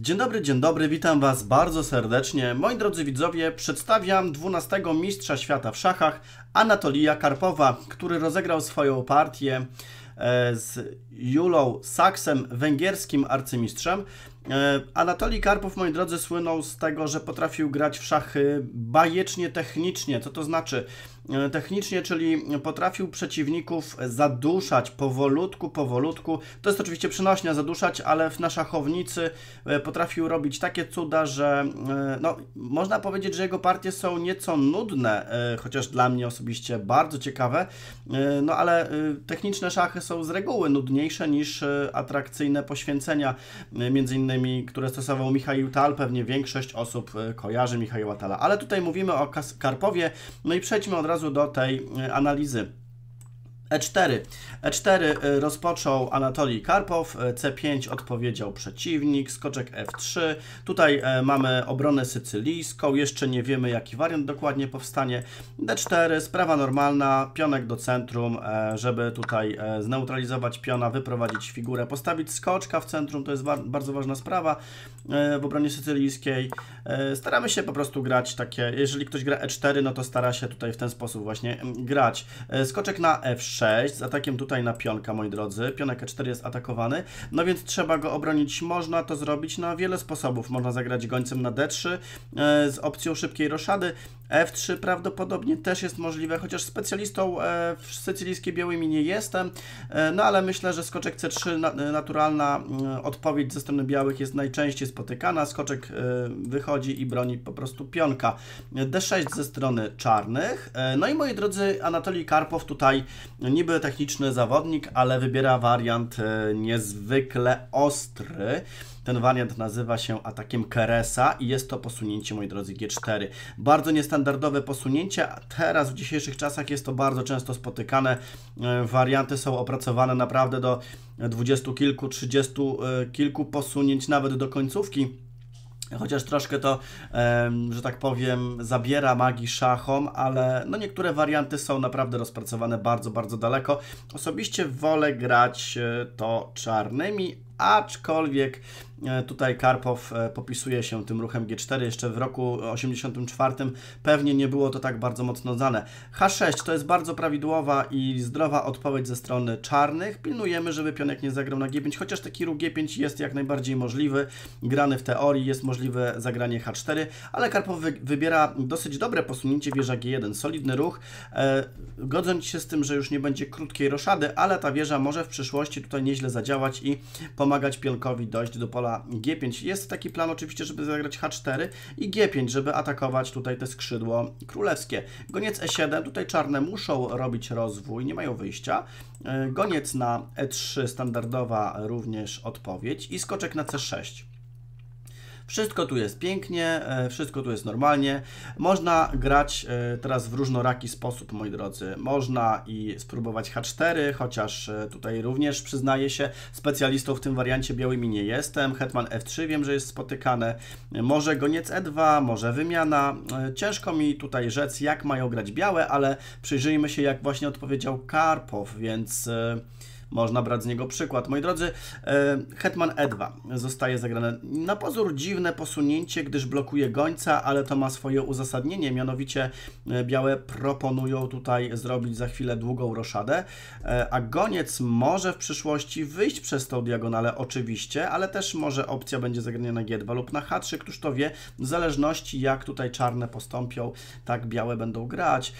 Dzień dobry, dzień dobry, witam Was bardzo serdecznie. Moi drodzy widzowie, przedstawiam 12 mistrza świata w szachach Anatolija Karpowa, który rozegrał swoją partię e, z Julą Saksem, węgierskim arcymistrzem. E, Anatolij Karpow, moi drodzy, słynął z tego, że potrafił grać w szachy bajecznie technicznie. Co to znaczy? E, technicznie, czyli potrafił przeciwników zaduszać powolutku, powolutku. To jest oczywiście przynośnia zaduszać, ale na szachownicy e, potrafił robić takie cuda, że e, no, można powiedzieć, że jego partie są nieco nudne, chociaż dla mnie osobiście bardzo ciekawe, no ale techniczne szachy są z reguły nudniejsze niż atrakcyjne poświęcenia, między innymi, które stosował Michał Tal, pewnie większość osób kojarzy Michała Tala, ale tutaj mówimy o Karpowie, no i przejdźmy od razu razu do tej e, analizy E4. E4 y, rozpoczął Anatoli Karpow, e, C5 odpowiedział przeciwnik, skoczek F3. Tutaj e, mamy obronę sycylijską, jeszcze nie wiemy jaki wariant dokładnie powstanie. D4, sprawa normalna, pionek do centrum, e, żeby tutaj zneutralizować piona, wyprowadzić figurę, postawić skoczka w centrum, to jest bardzo ważna sprawa w obronie sycylijskiej. Staramy się po prostu grać takie, jeżeli ktoś gra E4, no to stara się tutaj w ten sposób właśnie mm, grać. Skoczek na F6 z atakiem tutaj na pionka, moi drodzy. Pionek E4 jest atakowany, no więc trzeba go obronić. Można to zrobić na wiele sposobów. Można zagrać gońcem na D3 e, z opcją szybkiej roszady. F3 prawdopodobnie też jest możliwe, chociaż specjalistą e, w sycylijskie białymi nie jestem, e, no ale myślę, że skoczek C3 e, naturalna odpowiedź ze strony białych jest najczęściej spotykana. Skoczek wychodzi i broni po prostu pionka. D6 ze strony czarnych. No i moi drodzy, Anatolij Karpow tutaj niby techniczny zawodnik, ale wybiera wariant niezwykle ostry. Ten wariant nazywa się atakiem Keresa i jest to posunięcie, moi drodzy, G4. Bardzo niestandardowe posunięcie, a teraz w dzisiejszych czasach jest to bardzo często spotykane. E, warianty są opracowane naprawdę do dwudziestu kilku, trzydziestu e, kilku posunięć, nawet do końcówki. Chociaż troszkę to, że tak powiem, zabiera magii szachom, ale no niektóre warianty są naprawdę rozpracowane bardzo, bardzo daleko. Osobiście wolę grać e, to czarnymi, aczkolwiek e, tutaj Karpow e, popisuje się tym ruchem G4. Jeszcze w roku 84 pewnie nie było to tak bardzo mocno znane. H6 to jest bardzo prawidłowa i zdrowa odpowiedź ze strony czarnych. Pilnujemy, żeby pionek nie zagrał na G5, chociaż taki ruch G5 jest jak najbardziej możliwy. Grany w teorii jest możliwe zagranie H4, ale Karpow wy wybiera dosyć dobre posunięcie wieża G1. Solidny ruch, e, godząc się z tym, że już nie będzie krótkiej roszady, ale ta wieża może w przyszłości tutaj nieźle zadziałać i pomóc pomagać pionkowi dojść do pola G5. Jest taki plan oczywiście, żeby zagrać H4 i G5, żeby atakować tutaj te skrzydło królewskie. Goniec E7, tutaj czarne muszą robić rozwój, nie mają wyjścia. E, goniec na E3, standardowa również odpowiedź i skoczek na C6. Wszystko tu jest pięknie, e, wszystko tu jest normalnie. Można grać e, teraz w różnoraki sposób, moi drodzy. Można i spróbować H4, chociaż e, tutaj również przyznaję się, specjalistą w tym wariancie białymi nie jestem. Hetman F3 wiem, że jest spotykane. Może goniec E2, może wymiana. Ciężko mi tutaj rzec, jak mają grać białe, ale przyjrzyjmy się, jak właśnie odpowiedział Karpow, więc... Można brać z niego przykład. Moi drodzy, e, Hetman E2 zostaje zagrane. Na pozór dziwne posunięcie, gdyż blokuje gońca, ale to ma swoje uzasadnienie, mianowicie e, białe proponują tutaj zrobić za chwilę długą roszadę, e, a goniec może w przyszłości wyjść przez tą diagonalę oczywiście, ale też może opcja będzie zagrania na G2 lub na H3, któż to wie, w zależności jak tutaj czarne postąpią, tak białe będą grać.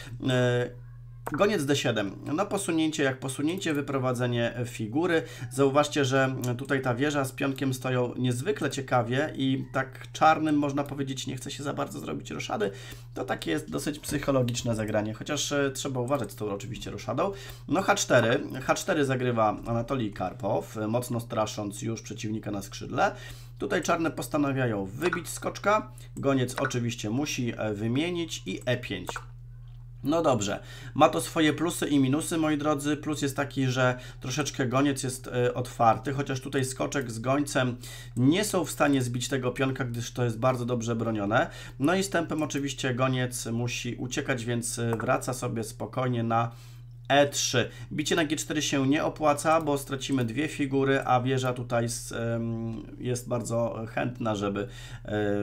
Goniec D7. No posunięcie jak posunięcie, wyprowadzenie figury. Zauważcie, że tutaj ta wieża z pionkiem stoją niezwykle ciekawie i tak czarnym można powiedzieć nie chce się za bardzo zrobić roszady. To takie jest dosyć psychologiczne zagranie, chociaż e, trzeba uważać z tą oczywiście roszadą. No H4. H4 zagrywa Anatolij Karpow, e, mocno strasząc już przeciwnika na skrzydle. Tutaj czarne postanawiają wybić skoczka. Goniec oczywiście musi e, wymienić i E5. No dobrze, ma to swoje plusy i minusy, moi drodzy. Plus jest taki, że troszeczkę goniec jest e, otwarty, chociaż tutaj skoczek z gońcem nie są w stanie zbić tego pionka, gdyż to jest bardzo dobrze bronione. No i tempem oczywiście goniec musi uciekać, więc e, wraca sobie spokojnie na E3. Bicie na G4 się nie opłaca, bo stracimy dwie figury, a wieża tutaj jest bardzo chętna, żeby, e,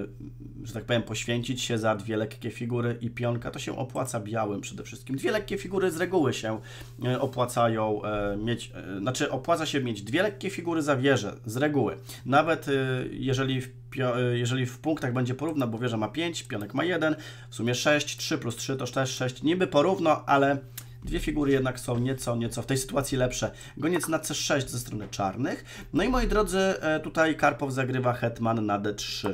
że tak powiem, poświęcić się za dwie lekkie figury i pionka. To się opłaca białym przede wszystkim. Dwie lekkie figury z reguły się e, opłacają e, mieć, znaczy opłaca się mieć dwie lekkie figury za wieżę, z reguły. Nawet jeżeli w jeżeli w punktach będzie porówno, bo wieża ma 5, pionek ma 1, w sumie 6, 3 plus 3 to też 6, niby porówno, ale Dwie figury jednak są nieco, nieco w tej sytuacji lepsze. Goniec na C6 ze strony czarnych. No i moi drodzy, e, tutaj Karpow zagrywa hetman na D3.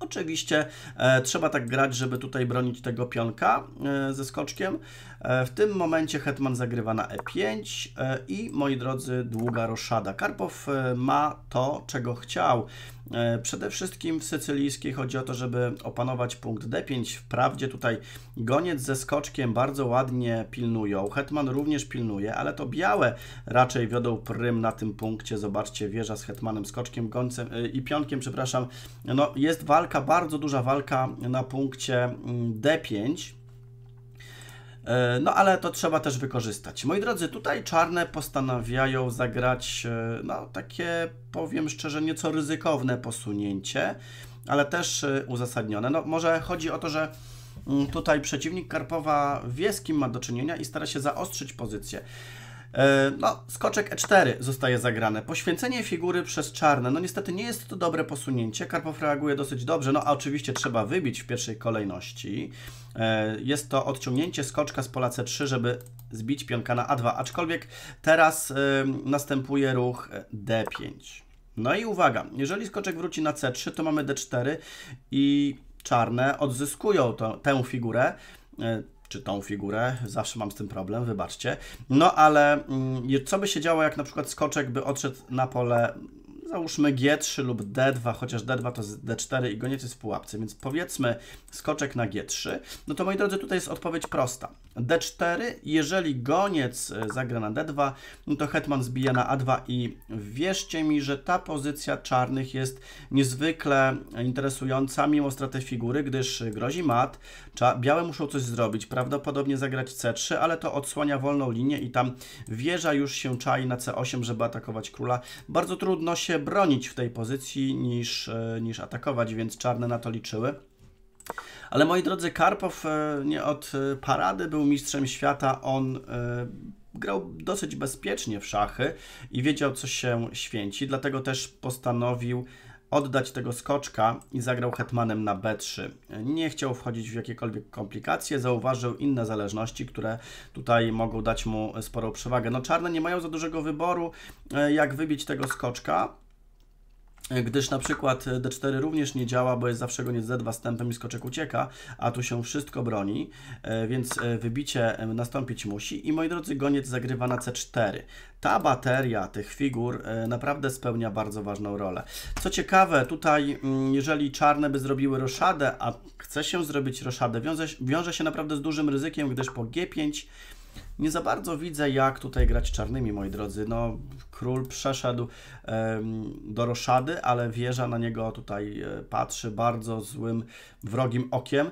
Oczywiście e, trzeba tak grać, żeby tutaj bronić tego pionka e, ze skoczkiem. E, w tym momencie hetman zagrywa na e5 e, i, moi drodzy, długa roszada. Karpow e, ma to, czego chciał. Przede wszystkim w sycylijskiej chodzi o to, żeby opanować punkt d5. Wprawdzie tutaj goniec ze skoczkiem bardzo ładnie pilnują. Hetman również pilnuje, ale to białe raczej wiodą prym na tym punkcie. Zobaczcie, wieża z hetmanem, skoczkiem, gońcem i pionkiem, przepraszam. No, jest walka, bardzo duża walka na punkcie mm, d5. E, no ale to trzeba też wykorzystać. Moi drodzy, tutaj czarne postanawiają zagrać, e, no takie powiem szczerze, nieco ryzykowne posunięcie, ale też e, uzasadnione. No może chodzi o to, że mm, tutaj przeciwnik Karpowa wie z kim ma do czynienia i stara się zaostrzyć pozycję. E, no, skoczek e4 zostaje zagrane. Poświęcenie figury przez czarne. No niestety nie jest to dobre posunięcie. Karpow reaguje dosyć dobrze. No a oczywiście trzeba wybić w pierwszej kolejności. E, jest to odciągnięcie skoczka z pola c3, żeby zbić pionka na a2. Aczkolwiek teraz e, następuje ruch d5. No i uwaga, jeżeli skoczek wróci na c3, to mamy d4 i czarne odzyskują to, tę figurę czy tą figurę. Zawsze mam z tym problem, wybaczcie. No ale mm, co by się działo, jak na przykład skoczek by odszedł na pole załóżmy G3 lub D2, chociaż D2 to jest D4 i goniec jest w pułapce, więc powiedzmy skoczek na G3, no to moi drodzy, tutaj jest odpowiedź prosta. D4, jeżeli goniec e, zagra na D2, no to hetman zbija na A2 i wierzcie mi, że ta pozycja czarnych jest niezwykle interesująca mimo straty figury, gdyż grozi mat, Białe muszą coś zrobić, prawdopodobnie zagrać C3, ale to odsłania wolną linię i tam wieża już się czai na C8, żeby atakować króla. Bardzo trudno się bronić w tej pozycji niż, e, niż atakować, więc czarne na to liczyły. Ale moi drodzy, Karpow e, nie od e, parady był mistrzem świata. On grał dosyć bezpiecznie w szachy i wiedział, co się święci, dlatego też postanowił oddać tego skoczka i zagrał hetmanem na b3. Nie chciał wchodzić w jakiekolwiek komplikacje, zauważył inne zależności, które tutaj mogą dać mu sporą przewagę. No czarne nie mają za dużego wyboru, e, jak wybić tego skoczka, gdyż na przykład D4 również nie działa, bo jest zawsze goniec Z2 stępem i skoczek ucieka, a tu się wszystko broni, e, więc e, wybicie e, nastąpić musi i moi drodzy, goniec zagrywa na C4. Ta bateria tych figur naprawdę spełnia bardzo ważną rolę. Co ciekawe, tutaj mm, jeżeli czarne by zrobiły roszadę, a chce się zrobić roszadę, wiąże się naprawdę z dużym ryzykiem, gdyż po G5 nie za bardzo widzę, jak tutaj grać czarnymi, moi drodzy. No, król przeszedł do roszady, ale wieża na niego tutaj e, patrzy bardzo złym, wrogim okiem.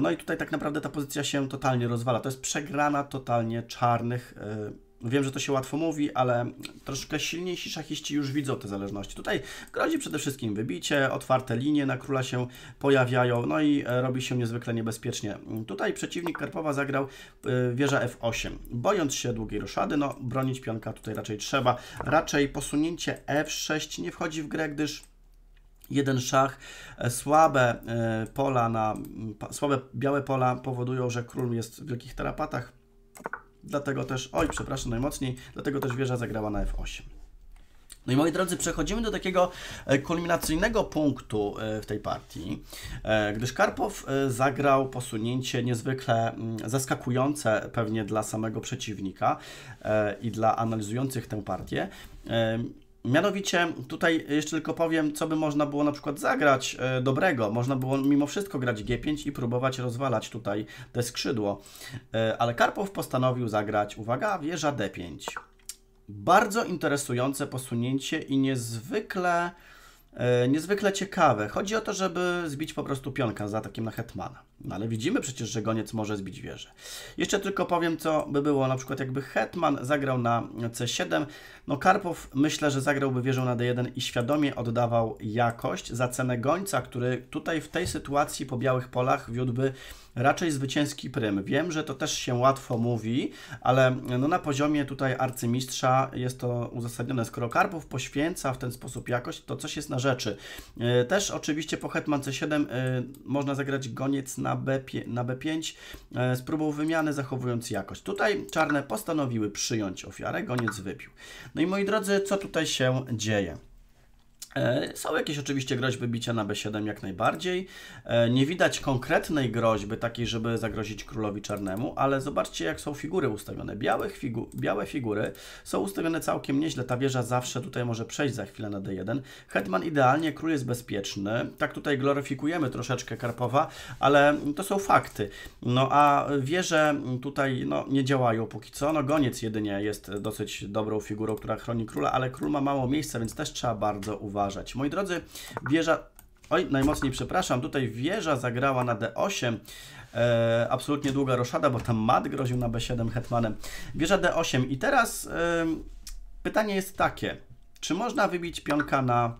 No i tutaj tak naprawdę ta pozycja się totalnie rozwala. To jest przegrana totalnie czarnych. E, Wiem, że to się łatwo mówi, ale troszkę silniejsi szachiści już widzą te zależności. Tutaj grozi przede wszystkim wybicie, otwarte linie na króla się pojawiają, no i e, robi się niezwykle niebezpiecznie. Tutaj przeciwnik Karpowa zagrał e, wieża F8. Bojąc się długiej roszady, no bronić pionka tutaj raczej trzeba. Raczej posunięcie F6 nie wchodzi w grę, gdyż jeden szach, e, słabe pola na, słabe białe pola powodują, że król jest w wielkich tarapatach Dlatego też, oj, przepraszam najmocniej, dlatego też wieża zagrała na F8. No i moi drodzy, przechodzimy do takiego e, kulminacyjnego punktu e, w tej partii, e, gdyż Karpow zagrał posunięcie niezwykle mm, zaskakujące pewnie dla samego przeciwnika i dla analizujących tę partię. Mianowicie tutaj jeszcze tylko powiem, co by można było na przykład zagrać e, dobrego. Można było mimo wszystko grać G5 i próbować rozwalać tutaj te skrzydło. E, ale Karpow postanowił zagrać, uwaga, wieża D5. Bardzo interesujące posunięcie i niezwykle E, niezwykle ciekawe. Chodzi o to, żeby zbić po prostu pionka za atakiem na hetmana. No ale widzimy przecież, że goniec może zbić wieżę. Jeszcze tylko powiem, co by było na przykład jakby hetman zagrał na c7. No Karpow myślę, że zagrałby wieżę na d1 i świadomie oddawał jakość za cenę gońca, który tutaj w tej sytuacji po białych polach wiódłby raczej zwycięski prym. Wiem, że to też się łatwo mówi, ale no na poziomie tutaj arcymistrza jest to uzasadnione. Skoro Karpow poświęca w ten sposób jakość, to coś jest na rzeczy. E, też oczywiście po hetman c7 e, można zagrać goniec na, B5, na b5 e, z próbą wymiany zachowując jakość. Tutaj czarne postanowiły przyjąć ofiarę, goniec wypił. No i moi drodzy, co tutaj się dzieje? E, są jakieś oczywiście groźby bicia na B7 jak najbardziej. E, nie widać konkretnej groźby takiej, żeby zagrozić królowi czarnemu, ale zobaczcie jak są figury ustawione. Białe, figu białe figury są ustawione całkiem nieźle. Ta wieża zawsze tutaj może przejść za chwilę na D1. Hetman idealnie, król jest bezpieczny. Tak tutaj gloryfikujemy troszeczkę Karpowa, ale to są fakty. No a wieże tutaj no, nie działają póki co. No goniec jedynie jest dosyć dobrą figurą, która chroni króla, ale król ma mało miejsca, więc też trzeba bardzo uważać uważać. Moi drodzy, wieża... Oj, najmocniej przepraszam, tutaj wieża zagrała na D8. E, absolutnie długa roszada, bo tam mat groził na B7 hetmanem. Wieża D8 i teraz e, pytanie jest takie. Czy można wybić pionka na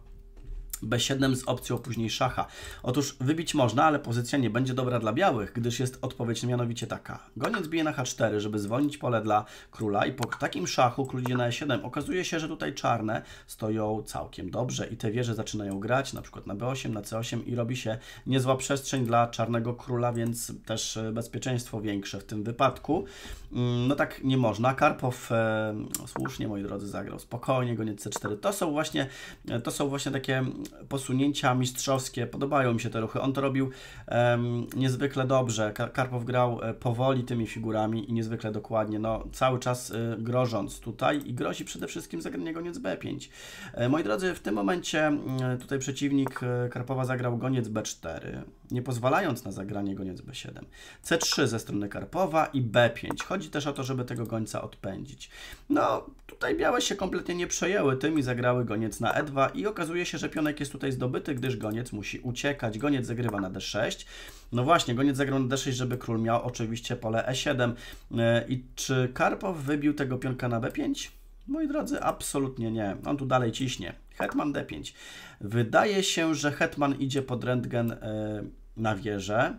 B7 z opcją później szacha. Otóż wybić można, ale pozycja nie będzie dobra dla białych, gdyż jest odpowiedź mianowicie taka. Goniec bije na H4, żeby zwolnić pole dla króla i po takim szachu król idzie na E7. Okazuje się, że tutaj czarne stoją całkiem dobrze i te wieże zaczynają grać, na przykład na B8, na C8 i robi się niezła przestrzeń dla czarnego króla, więc też e, bezpieczeństwo większe w tym wypadku. Mm, no tak nie można. Karpow e, słusznie, moi drodzy, zagrał spokojnie, goniec C4. To są właśnie, e, to są właśnie takie posunięcia mistrzowskie, podobają mi się te ruchy. On to robił um, niezwykle dobrze. Karpow grał e, powoli tymi figurami i niezwykle dokładnie, no cały czas e, grożąc tutaj i grozi przede wszystkim zagranie goniec B5. E, moi drodzy, w tym momencie tutaj przeciwnik Karpowa zagrał goniec B4 nie pozwalając na zagranie goniec b7. c3 ze strony Karpowa i b5. Chodzi też o to, żeby tego gońca odpędzić. No, tutaj białe się kompletnie nie przejęły tym i zagrały goniec na e2 i okazuje się, że pionek jest tutaj zdobyty, gdyż goniec musi uciekać. Goniec zagrywa na d6. No właśnie, goniec zagrał na d6, żeby król miał oczywiście pole e7. E, I czy Karpow wybił tego pionka na b5? Moi drodzy, absolutnie nie. On tu dalej ciśnie. Hetman D5. Wydaje się, że Hetman idzie pod rentgen. Yy na wieżę.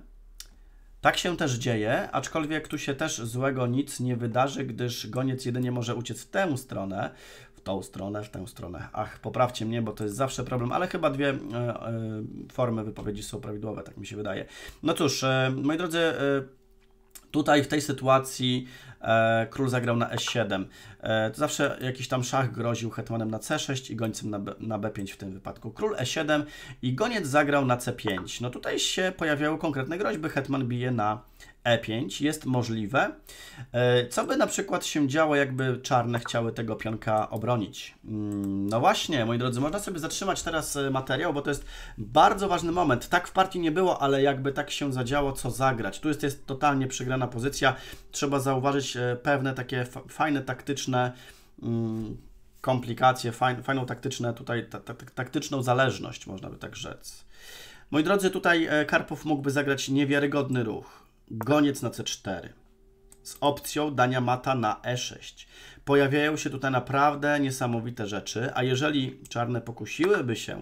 Tak się też dzieje, aczkolwiek tu się też złego nic nie wydarzy, gdyż goniec jedynie może uciec w tę stronę, w tą stronę, w tę stronę. Ach, poprawcie mnie, bo to jest zawsze problem, ale chyba dwie e, e, formy wypowiedzi są prawidłowe, tak mi się wydaje. No cóż, e, moi drodzy, tutaj w tej sytuacji król zagrał na s 7 E, to zawsze jakiś tam szach groził hetmanem na c6 i gońcem na, B, 5 w tym wypadku. Król e7 i goniec zagrał na c5. No tutaj się pojawiały konkretne groźby, hetman bije na e5, jest możliwe. E, co by na przykład się działo, jakby czarne chciały tego pionka obronić? Mm, no właśnie, moi drodzy, można sobie zatrzymać teraz e, materiał, bo to jest bardzo ważny moment. Tak w partii nie było, ale jakby tak się zadziało, co zagrać. Tu jest, jest totalnie przegrana pozycja. Trzeba zauważyć pewne takie fajne taktyczne taktyczne mm, komplikacje, fajną taktyczne tutaj, taktyczną zależność, można by tak rzec. Moi drodzy, tutaj e, Karpow mógłby zagrać niewiarygodny ruch. Goniec na C4 z opcją dania mata na e6. Pojawiają się tutaj naprawdę niesamowite rzeczy, a jeżeli czarne pokusiłyby się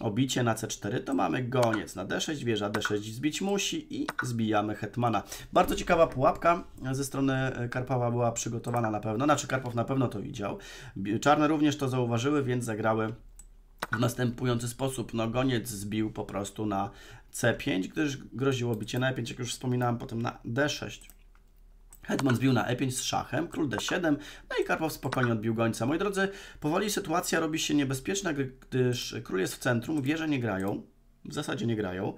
o bicie na c4, to mamy goniec na d6, wieża d6 zbić musi i zbijamy hetmana. Bardzo ciekawa pułapka ze strony Karpawa była przygotowana na pewno, znaczy Karpow na pewno to widział. Czarne również to zauważyły, więc zagrały w następujący sposób. No goniec zbił po prostu na c5, gdyż groziło bicie na e5, jak już wspominałem, potem na d6. Hetman zbił na e5 z szachem, król d7, no i Karpow spokojnie odbił gońca. Moi drodzy, powoli sytuacja robi się niebezpieczna, gdyż król jest w centrum, wieże nie grają, w zasadzie nie grają.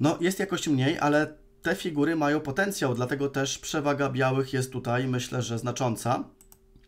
No, jest jakoś mniej, ale te figury mają potencjał, dlatego też przewaga białych jest tutaj, myślę, że znacząca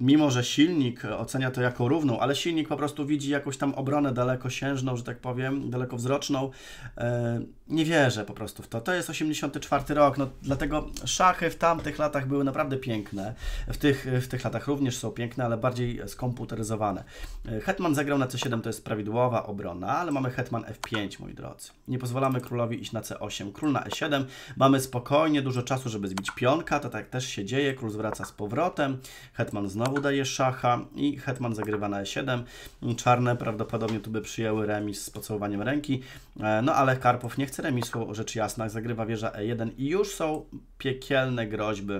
mimo że silnik ocenia to jako równą, ale silnik po prostu widzi jakąś tam obronę dalekosiężną, że tak powiem, dalekowzroczną. E, nie wierzę po prostu w to. To jest 84 rok, no dlatego szachy w tamtych latach były naprawdę piękne. W tych, w tych latach również są piękne, ale bardziej skomputeryzowane. E, Hetman zagrał na C7, to jest prawidłowa obrona, ale mamy Hetman F5, moi drodzy. Nie pozwalamy królowi iść na C8. Król na E7. Mamy spokojnie dużo czasu, żeby zbić pionka, to tak też się dzieje. Król zwraca z powrotem, Hetman znowu udaje szacha i hetman zagrywa na e7. Czarne prawdopodobnie tu by przyjęły remis z pocałowaniem ręki, e, no ale Karpow nie chce remisu, rzecz jasna, zagrywa wieża e1 i już są piekielne groźby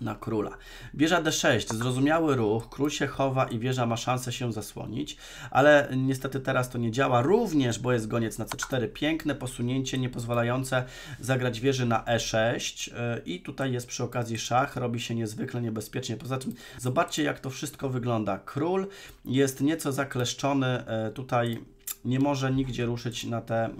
na króla. Wieża d6, zrozumiały ruch, król się chowa i wieża ma szansę się zasłonić, ale niestety teraz to nie działa, również bo jest goniec na c4, piękne posunięcie nie pozwalające zagrać wieży na e6 e, i tutaj jest przy okazji szach, robi się niezwykle niebezpiecznie, poza tym zobaczcie jak to wszystko wygląda, król jest nieco zakleszczony e, tutaj nie może nigdzie ruszyć na te e,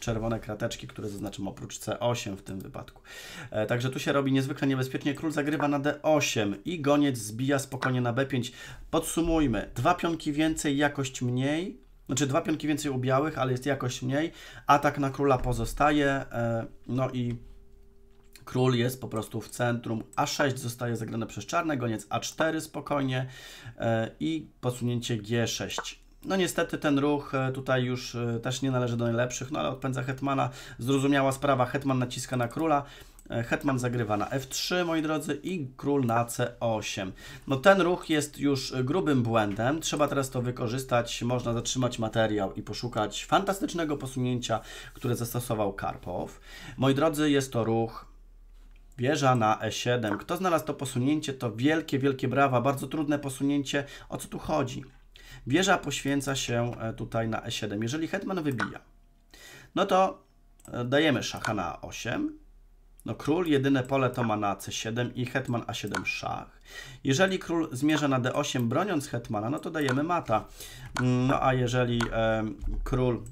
czerwone krateczki, które zaznaczymy oprócz C8 w tym wypadku. E, także tu się robi niezwykle niebezpiecznie. Król zagrywa na D8 i goniec zbija spokojnie na B5. Podsumujmy, dwa pionki więcej, jakość mniej, znaczy dwa pionki więcej u białych, ale jest jakość mniej. Atak na króla pozostaje, e, no i Król jest po prostu w centrum. A6 zostaje zagrane przez czarne, goniec A4 spokojnie i posunięcie G6. No niestety ten ruch e, tutaj już e, też nie należy do najlepszych, no ale odpędza Hetmana. Zrozumiała sprawa, Hetman naciska na króla. E, Hetman zagrywa na f3, moi drodzy, i król na c8. No ten ruch jest już grubym błędem, trzeba teraz to wykorzystać, można zatrzymać materiał i poszukać fantastycznego posunięcia, które zastosował Karpow. Moi drodzy, jest to ruch wieża na e7. Kto znalazł to posunięcie, to wielkie, wielkie brawa, bardzo trudne posunięcie. O co tu chodzi? Wieża poświęca się e, tutaj na e7. Jeżeli hetman wybija, no to e, dajemy szacha na a8. No król jedyne pole to ma na c7 i hetman a7 szach. Jeżeli król zmierza na d8 broniąc hetmana, no to dajemy mata. Mm, no a jeżeli e, król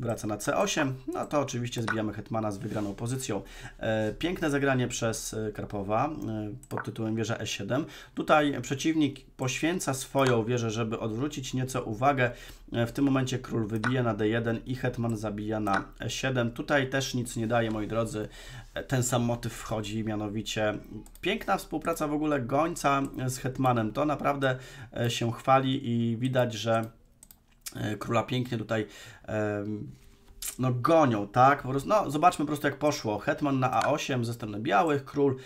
wraca na C8, no to oczywiście zbijamy hetmana z wygraną pozycją. E, piękne zagranie przez e, Karpowa e, pod tytułem wieża E7. Tutaj przeciwnik poświęca swoją wieżę, żeby odwrócić nieco uwagę. W tym momencie król wybija na D1 i hetman zabija na E7. Tutaj też nic nie daje, moi drodzy. Ten sam motyw wchodzi, mianowicie piękna współpraca w ogóle gońca z hetmanem. To naprawdę się chwali i widać, że E, króla pięknie tutaj no gonią, tak? Po prostu, no, zobaczmy po prostu jak poszło. Hetman na A8 ze strony białych, król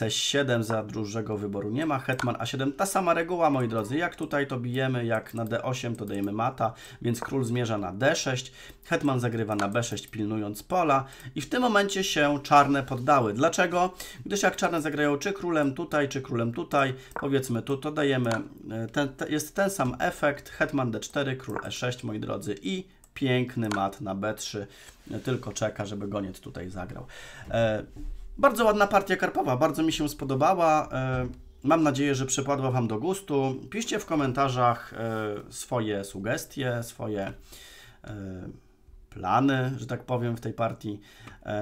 C7 za dużego wyboru nie ma, hetman A7, ta sama reguła moi drodzy, jak tutaj to bijemy, jak na D8 to dajemy mata, więc król zmierza na D6, hetman zagrywa na B6 pilnując pola i w tym momencie się czarne poddały. Dlaczego? Gdyż jak czarne zagrają czy królem tutaj, czy królem tutaj, powiedzmy tu, to dajemy, e, ten, te, jest ten sam efekt, hetman D4, król E6 moi drodzy i piękny mat na B3, e, tylko czeka, żeby goniec tutaj zagrał. E bardzo ładna partia karpowa, bardzo mi się spodobała. E, mam nadzieję, że przypadła Wam do gustu. Piszcie w komentarzach e, swoje sugestie, swoje e, plany, że tak powiem, w tej partii.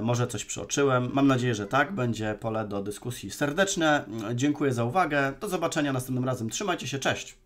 Może coś przeoczyłem. Mam nadzieję, że tak. Będzie pole do dyskusji serdeczne. Dziękuję za uwagę. Do zobaczenia następnym razem. Trzymajcie się. Cześć.